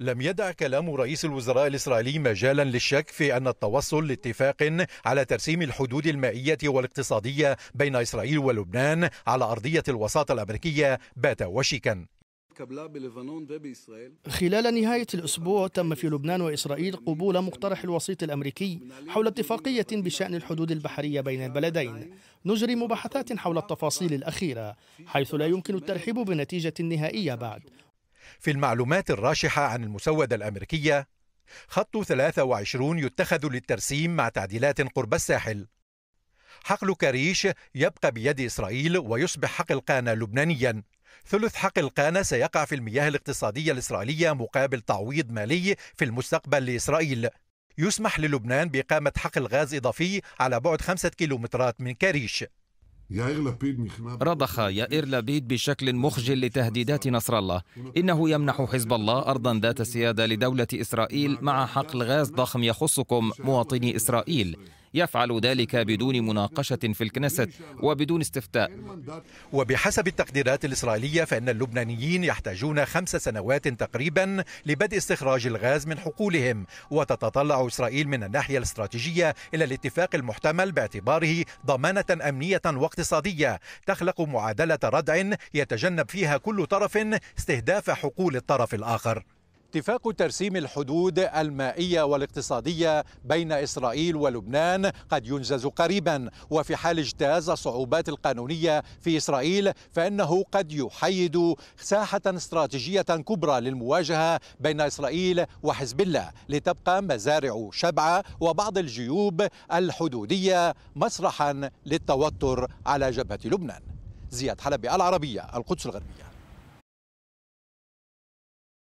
لم يدع كلام رئيس الوزراء الإسرائيلي مجالا للشك في أن التوصل لاتفاق على ترسيم الحدود المائية والاقتصادية بين إسرائيل ولبنان على أرضية الوساطة الأمريكية بات وشكا خلال نهاية الأسبوع تم في لبنان وإسرائيل قبول مقترح الوسيط الأمريكي حول اتفاقية بشأن الحدود البحرية بين البلدين نجري مباحثات حول التفاصيل الأخيرة حيث لا يمكن الترحيب بنتيجة نهائية بعد في المعلومات الراشحة عن المسودة الأمريكية خط 23 يتخذ للترسيم مع تعديلات قرب الساحل حقل كريش يبقى بيد إسرائيل ويصبح حقل قانا لبنانيا ثلث حقل قانا سيقع في المياه الاقتصادية الإسرائيلية مقابل تعويض مالي في المستقبل لإسرائيل يسمح للبنان بإقامة حقل غاز إضافي على بعد خمسة كيلومترات من كريش رضخ يائر لابيد بشكل مخجل لتهديدات نصر الله إنه يمنح حزب الله أرضا ذات سيادة لدولة إسرائيل مع حقل غاز ضخم يخصكم مواطني إسرائيل يفعل ذلك بدون مناقشة في الكنيست وبدون استفتاء وبحسب التقديرات الإسرائيلية فإن اللبنانيين يحتاجون خمس سنوات تقريبا لبدء استخراج الغاز من حقولهم وتتطلع إسرائيل من الناحية الاستراتيجية إلى الاتفاق المحتمل باعتباره ضمانة أمنية واقتصادية تخلق معادلة ردع يتجنب فيها كل طرف استهداف حقول الطرف الآخر اتفاق ترسيم الحدود المائية والاقتصادية بين إسرائيل ولبنان قد ينجز قريبا وفي حال اجتاز الصعوبات القانونية في إسرائيل فإنه قد يحيد ساحة استراتيجية كبرى للمواجهة بين إسرائيل وحزب الله لتبقى مزارع شبعة وبعض الجيوب الحدودية مسرحا للتوتر على جبهة لبنان زياد حلبي العربية القدس الغربية